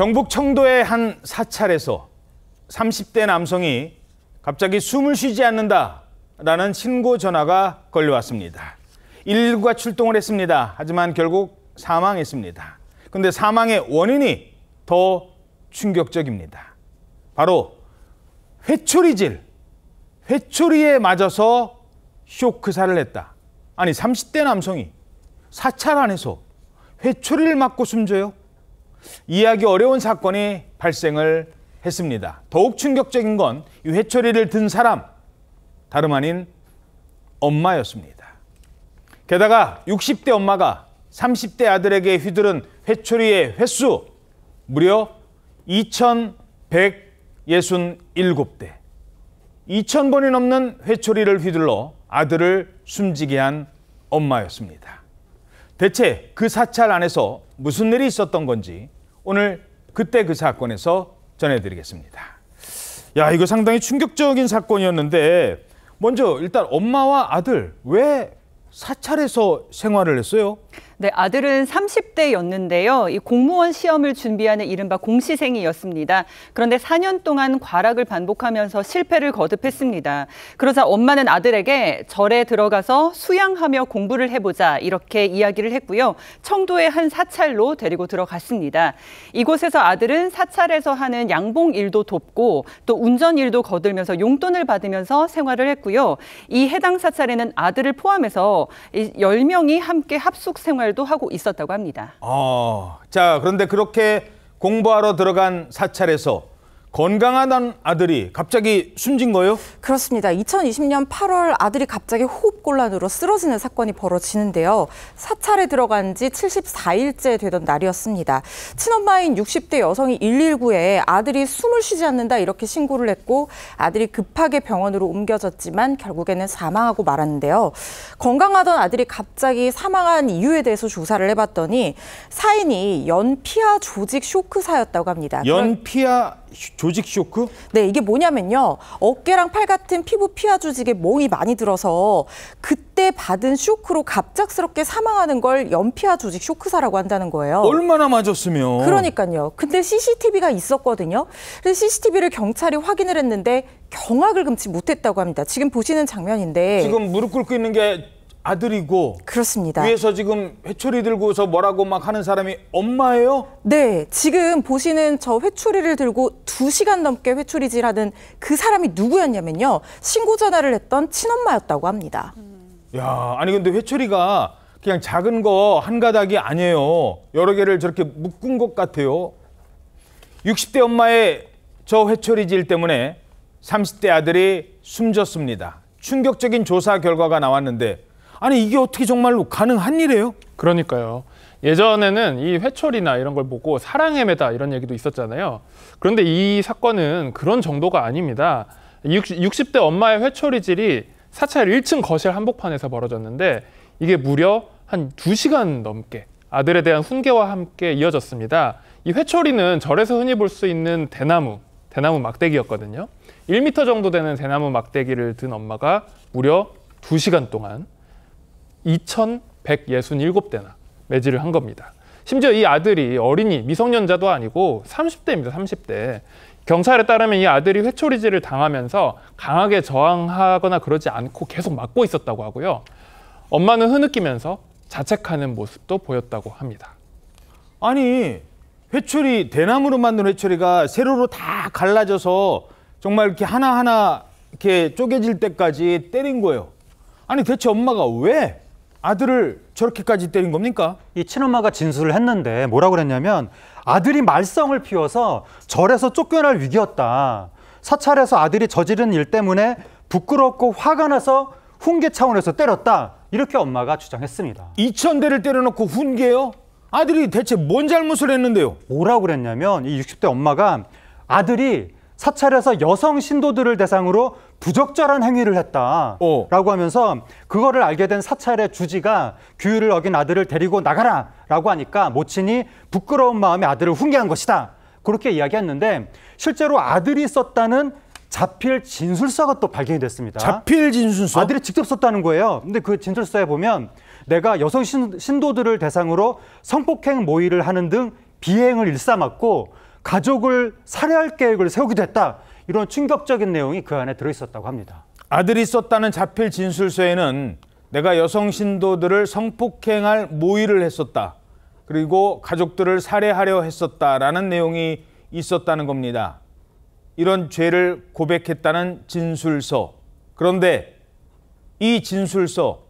경북 청도의 한 사찰에서 30대 남성이 갑자기 숨을 쉬지 않는다라는 신고 전화가 걸려왔습니다. 119가 출동을 했습니다. 하지만 결국 사망했습니다. 근데 사망의 원인이 더 충격적입니다. 바로 회초리질, 회초리에 맞아서 쇼크살을 했다. 아니 30대 남성이 사찰 안에서 회초리를 맞고 숨져요? 이해하기 어려운 사건이 발생을 했습니다. 더욱 충격적인 건 회초리를 든 사람 다름 아닌 엄마였습니다. 게다가 60대 엄마가 30대 아들에게 휘두른 회초리의 횟수 무려 2,167대. 2,000번이 넘는 회초리를 휘둘러 아들을 숨지게 한 엄마였습니다. 대체 그 사찰 안에서 무슨 일이 있었던 건지 오늘 그때 그 사건에서 전해드리겠습니다. 야, 이거 상당히 충격적인 사건이었는데 먼저 일단 엄마와 아들 왜 사찰에서 생활을 했어요? 네, 아들은 30대였는데요. 이 공무원 시험을 준비하는 이른바 공시생이었습니다. 그런데 4년 동안 과락을 반복하면서 실패를 거듭했습니다. 그러자 엄마는 아들에게 절에 들어가서 수양하며 공부를 해보자 이렇게 이야기를 했고요. 청도의 한 사찰로 데리고 들어갔습니다. 이곳에서 아들은 사찰에서 하는 양봉 일도 돕고 또 운전 일도 거들면서 용돈을 받으면서 생활을 했고요. 이 해당 사찰에는 아들을 포함해서 10명이 함께 합숙 생활도 하고 있었다고 합니다. 어, 자 그런데 그렇게 공부하러 들어간 사찰에서 건강한 아들이 갑자기 숨진 거예요? 그렇습니다. 2020년 8월 아들이 갑자기 호흡곤란으로 쓰러지는 사건이 벌어지는데요. 사찰에 들어간 지 74일째 되던 날이었습니다. 친엄마인 60대 여성이 119에 아들이 숨을 쉬지 않는다 이렇게 신고를 했고 아들이 급하게 병원으로 옮겨졌지만 결국에는 사망하고 말았는데요. 건강하던 아들이 갑자기 사망한 이유에 대해서 조사를 해봤더니 사인이 연피아 조직 쇼크사였다고 합니다. 연피하 조직 쇼크? 네, 이게 뭐냐면요. 어깨랑 팔 같은 피부 피하 조직에 멍이 많이 들어서 그때 받은 쇼크로 갑작스럽게 사망하는 걸 연피하 조직 쇼크사라고 한다는 거예요. 얼마나 맞았으면. 그러니까요. 근데 CCTV가 있었거든요. 그래서 CCTV를 경찰이 확인을 했는데 경악을 금치 못했다고 합니다. 지금 보시는 장면인데. 지금 무릎 꿇고 있는 게 아들이고 그렇습니다. 위에서 지금 회초리 들고서 뭐라고 막 하는 사람이 엄마예요? 네, 지금 보시는 저 회초리를 들고 두시간 넘게 회초리질하는 그 사람이 누구였냐면요. 신고 전화를 했던 친엄마였다고 합니다. 야, 아니 근데 회초리가 그냥 작은 거 한 가닥이 아니에요. 여러 개를 저렇게 묶은 것 같아요. 60대 엄마의 저 회초리질 때문에 30대 아들이 숨졌습니다. 충격적인 조사 결과가 나왔는데 아니 이게 어떻게 정말로 가능한 일이에요? 그러니까요. 예전에는 이 회초리나 이런 걸 보고 사랑의 매다 이런 얘기도 있었잖아요. 그런데 이 사건은 그런 정도가 아닙니다. 60, 대 엄마의 회초리질이 사찰 1층 거실 한복판에서 벌어졌는데 이게 무려 한 2시간 넘게 아들에 대한 훈계와 함께 이어졌습니다. 이 회초리는 절에서 흔히 볼 수 있는 대나무, 대나무 막대기였거든요. 1 m 정도 되는 대나무 막대기를 든 엄마가 무려 2시간 동안 2,167대나 매질을 한 겁니다. 심지어 이 아들이 어린이, 미성년자도 아니고 30대입니다. 30대. 경찰에 따르면 이 아들이 회초리질을 당하면서 강하게 저항하거나 그러지 않고 계속 막고 있었다고 하고요. 엄마는 흐느끼면서 자책하는 모습도 보였다고 합니다. 아니, 회초리, 대나무로 만든 회초리가 세로로 다 갈라져서 정말 이렇게 하나하나 이렇게 쪼개질 때까지 때린 거예요. 아니, 대체 엄마가 왜 아들을 저렇게까지 때린 겁니까? 이 친엄마가 진술을 했는데 뭐라고 그랬냐면 아들이 말썽을 피워서 절에서 쫓겨날 위기였다. 사찰에서 아들이 저지른 일 때문에 부끄럽고 화가 나서 훈계 차원에서 때렸다. 이렇게 엄마가 주장했습니다. 2천대를 때려놓고 훈계요? 아들이 대체 뭔 잘못을 했는데요? 뭐라고 그랬냐면 이 60대 엄마가 아들이 사찰에서 여성 신도들을 대상으로 부적절한 행위를 했다라고 어. 하면서 그거를 알게 된 사찰의 주지가 규율을 어긴 아들을 데리고 나가라라고 하니까 모친이 부끄러운 마음에 아들을 훈계한 것이다 그렇게 이야기했는데 실제로 아들이 썼다는 자필 진술서가 또 발견이 됐습니다. 자필 진술서? 아들이 직접 썼다는 거예요. 근데 그 진술서에 보면 내가 여성 신, 도들을 대상으로 성폭행 모의를 하는 등 비행을 일삼았고 가족을 살해할 계획을 세우기도 했다. 이런 충격적인 내용이 그 안에 들어있었다고 합니다. 아들이 썼다는 자필 진술서에는 내가 여성 신도들을 성폭행할 모의를 했었다. 그리고 가족들을 살해하려 했었다라는 내용이 있었다는 겁니다. 이런 죄를 고백했다는 진술서. 그런데 이 진술서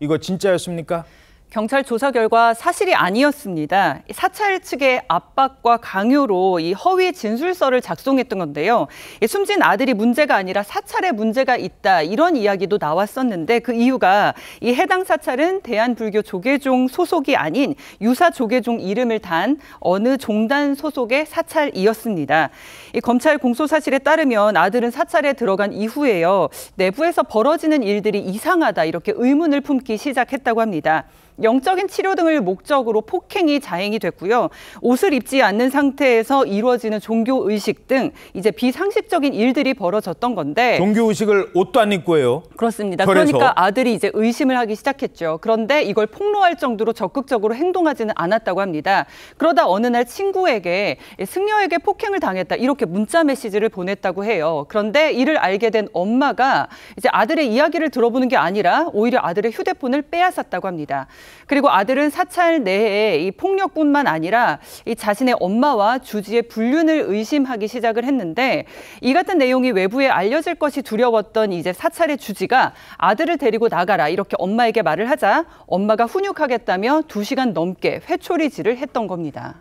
이거 진짜였습니까? 경찰 조사 결과 사실이 아니었습니다. 사찰 측의 압박과 강요로 이 허위 진술서를 작성했던 건데요. 숨진 아들이 문제가 아니라 사찰에 문제가 있다 이런 이야기도 나왔었는데 그 이유가 이 해당 사찰은 대한불교 조계종 소속이 아닌 유사 조계종 이름을 단 어느 종단 소속의 사찰이었습니다. 이 검찰 공소 사실에 따르면 아들은 사찰에 들어간 이후에요. 내부에서 벌어지는 일들이 이상하다 이렇게 의문을 품기 시작했다고 합니다. 영적인 치료 등을 목적으로 폭행이 자행이 됐고요. 옷을 입지 않는 상태에서 이루어지는 종교 의식 등 이제 비상식적인 일들이 벌어졌던 건데 종교 의식을 옷도 안 입고 요 그렇습니다. 결에서. 그러니까 아들이 이제 의심을 하기 시작했죠. 그런데 이걸 폭로할 정도로 적극적으로 행동하지는 않았다고 합니다. 그러다 어느 날 친구에게 예, 승려에게 폭행을 당했다 이렇게 문자 메시지를 보냈다고 해요. 그런데 이를 알게 된 엄마가 이제 아들의 이야기를 들어보는 게 아니라 오히려 아들의 휴대폰을 빼앗았다고 합니다. 그리고 아들은 사찰 내에 이 폭력뿐만 아니라 이 자신의 엄마와 주지의 불륜을 의심하기 시작을 했는데 이 같은 내용이 외부에 알려질 것이 두려웠던 이제 사찰의 주지가 아들을 데리고 나가라 이렇게 엄마에게 말을 하자 엄마가 훈육하겠다며 두시간 넘게 회초리질을 했던 겁니다.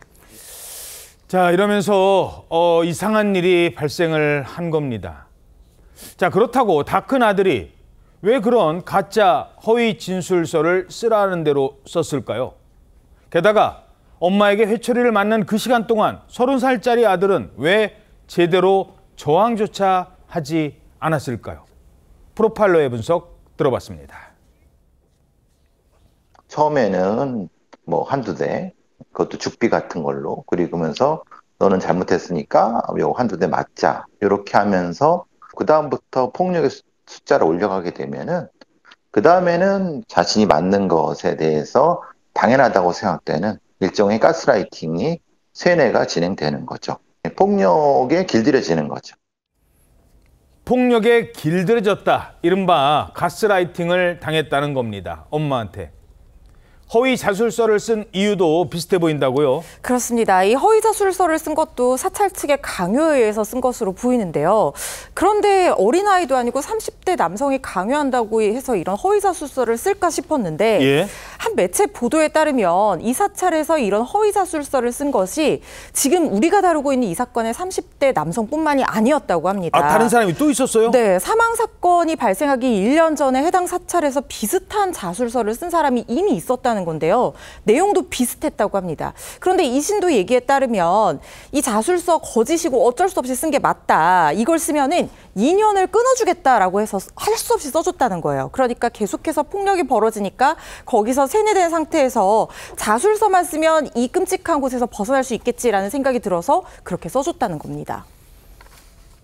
자, 이러면서 어, 이상한 일이 발생을 한 겁니다. 자, 그렇다고 다 큰 아들이 왜 그런 가짜 허위 진술서를 쓰라는 대로 썼을까요? 게다가 엄마에게 회초리를 맞는 그 시간 동안 서른 살짜리 아들은 왜 제대로 저항조차 하지 않았을까요? 프로파일러의 분석 들어봤습니다. 처음에는 뭐 한두 대, 그것도 죽비 같은 걸로, 그리고면서 너는 잘못했으니까 요 한두 대 맞자. 이렇게 하면서 그다음부터 폭력의 숫자를 올려가게 되면은 그 다음에는 자신이 맞는 것에 대해서 당연하다고 생각되는 일종의 가스라이팅이 세뇌가 진행되는 거죠. 폭력에 길들여지는 거죠. 폭력에 길들여졌다. 이른바 가스라이팅을 당했다는 겁니다. 엄마한테. 허위 자술서를 쓴 이유도 비슷해 보인다고요? 그렇습니다. 이 허위 자술서를 쓴 것도 사찰 측의 강요에 의해서 쓴 것으로 보이는데요. 그런데 어린아이도 아니고 30대 남성이 강요한다고 해서 이런 허위 자술서를 쓸까 싶었는데 예? 한 매체 보도에 따르면 이 사찰에서 이런 허위 자술서를 쓴 것이 지금 우리가 다루고 있는 이 사건의 30대 남성뿐만이 아니었다고 합니다. 아, 다른 사람이 또 있었어요? 네. 사망 사건이 발생하기 1년 전에 해당 사찰에서 비슷한 자술서를 쓴 사람이 이미 있었다는 했다는 건데요. 내용도 비슷했다고 합니다. 그런데 이신도 얘기에 따르면 이 자술서 거짓이고 어쩔 수 없이 쓴 게 맞다. 이걸 쓰면은 2년을 끊어주겠다라고 해서 할 수 없이 써줬다는 거예요. 그러니까 계속해서 폭력이 벌어지니까 거기서 세뇌된 상태에서 자술서만 쓰면 이 끔찍한 곳에서 벗어날 수 있겠지라는 생각이 들어서 그렇게 써줬다는 겁니다.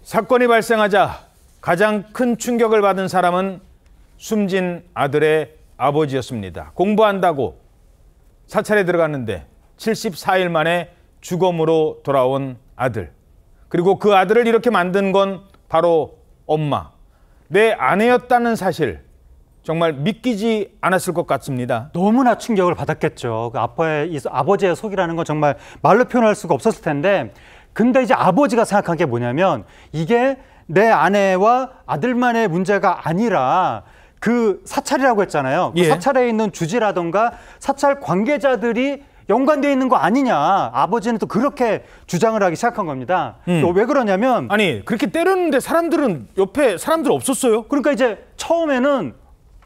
사건이 발생하자 가장 큰 충격을 받은 사람은 숨진 아들의 아버지였습니다. 공부한다고 사찰에 들어갔는데 74일 만에 죽음으로 돌아온 아들. 그리고 그 아들을 이렇게 만든 건 바로 엄마. 내 아내였다는 사실. 정말 믿기지 않았을 것 같습니다. 너무나 충격을 받았겠죠. 그 아빠의 아버지의 속이라는 건 정말 말로 표현할 수가 없었을 텐데 근데 이제 아버지가 생각한 게 뭐냐면 이게 내 아내와 아들만의 문제가 아니라 그 사찰이라고 했잖아요. 그 예. 사찰에 있는 주지라던가 사찰 관계자들이 연관되어 있는 거 아니냐. 아버지는 또 그렇게 주장을 하기 시작한 겁니다. 음. 왜 그러냐면 아니 그렇게 때렸는데 사람들은 옆에 사람들 없었어요. 그러니까 이제 처음에는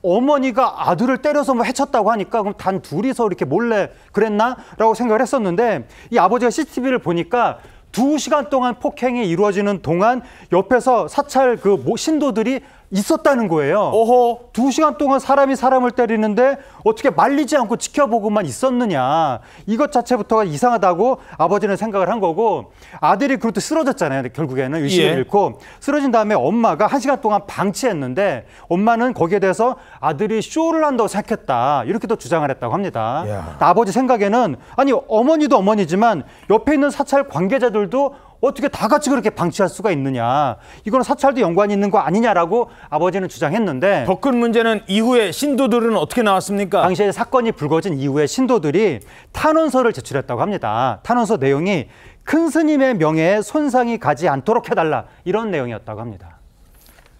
어머니가 아들을 때려서 뭐 해쳤다고 하니까 그럼 단 둘이서 이렇게 몰래 그랬나라고 생각을 했었는데 이 아버지가 CCTV를 보니까 두 시간 동안 폭행이 이루어지는 동안 옆에서 사찰 그 신도들이 있었다는 거예요. 어허. 두 시간 동안 사람이 사람을 때리는데 어떻게 말리지 않고 지켜보고만 있었느냐. 이것 자체부터가 이상하다고 아버지는 생각을 한 거고 아들이 그것도 쓰러졌잖아요. 결국에는 의식을 예. 잃고 쓰러진 다음에 엄마가 한 시간 동안 방치했는데 엄마는 거기에 대해서 아들이 쇼를 한다고 생각했다. 이렇게도 주장을 했다고 합니다. 아버지 생각에는 아니 어머니도 어머니지만 옆에 있는 사찰 관계자들도 어떻게 다 같이 그렇게 방치할 수가 있느냐. 이거는 사찰도 연관이 있는 거 아니냐라고 아버지는 주장했는데. 더 큰 문제는 이후에 신도들은 어떻게 나왔습니까? 당시에 사건이 불거진 이후에 신도들이 탄원서를 제출했다고 합니다. 탄원서 내용이 큰 스님의 명예에 손상이 가지 않도록 해달라. 이런 내용이었다고 합니다.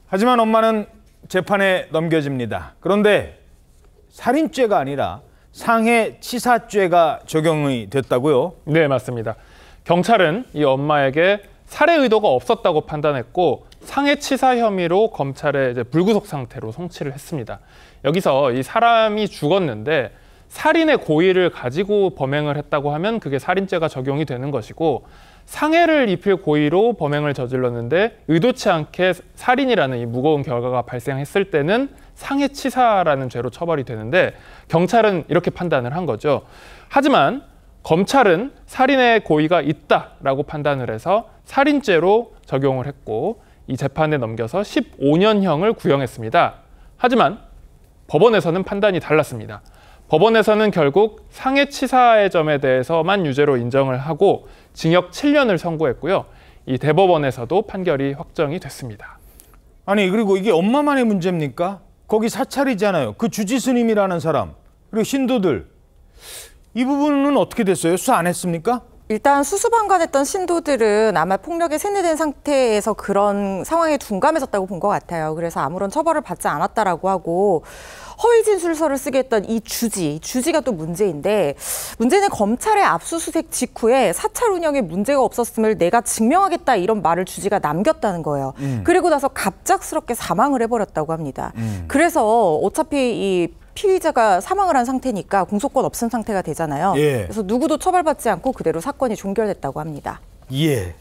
하지만 엄마는 재판에 넘겨집니다. 그런데 살인죄가 아니라 상해 치사죄가 적용이 됐다고요? 네, 맞습니다. 경찰은 이 엄마에게 살해 의도가 없었다고 판단했고 상해치사 혐의로 검찰에 이제 불구속 상태로 송치를 했습니다. 여기서 이 사람이 죽었는데 살인의 고의를 가지고 범행을 했다고 하면 그게 살인죄가 적용이 되는 것이고 상해를 입힐 고의로 범행을 저질렀는데 의도치 않게 살인이라는 이 무거운 결과가 발생했을 때는 상해치사라는 죄로 처벌이 되는데 경찰은 이렇게 판단을 한 거죠. 하지만 검찰은 살인의 고의가 있다라고 판단을 해서 살인죄로 적용을 했고 이 재판에 넘겨서 15년형을 구형했습니다. 하지만 법원에서는 판단이 달랐습니다. 법원에서는 결국 상해치사의 점에 대해서만 유죄로 인정을 하고 징역 7년을 선고했고요. 이 대법원에서도 판결이 확정이 됐습니다. 아니 그리고 이게 엄마만의 문제입니까? 거기 사찰이잖아요. 그 주지스님이라는 사람 그리고 신도들 이 부분은 어떻게 됐어요? 수사 안 했습니까? 일단 수수방관했던 신도들은 아마 폭력에 세뇌된 상태에서 그런 상황에 둔감해졌다고 본 것 같아요. 그래서 아무런 처벌을 받지 않았다라고 하고 허위 진술서를 쓰게 했던 이 주지, 주지가 또 문제인데 문제는 검찰의 압수수색 직후에 사찰 운영에 문제가 없었음을 내가 증명하겠다 이런 말을 주지가 남겼다는 거예요. 음. 그리고 나서 갑작스럽게 사망을 해버렸다고 합니다. 음. 그래서 어차피 이 피의자가 사망을 한 상태니까 공소권 없은 상태가 되잖아요. 예. 그래서 누구도 처벌받지 않고 그대로 사건이 종결됐다고 합니다. 예.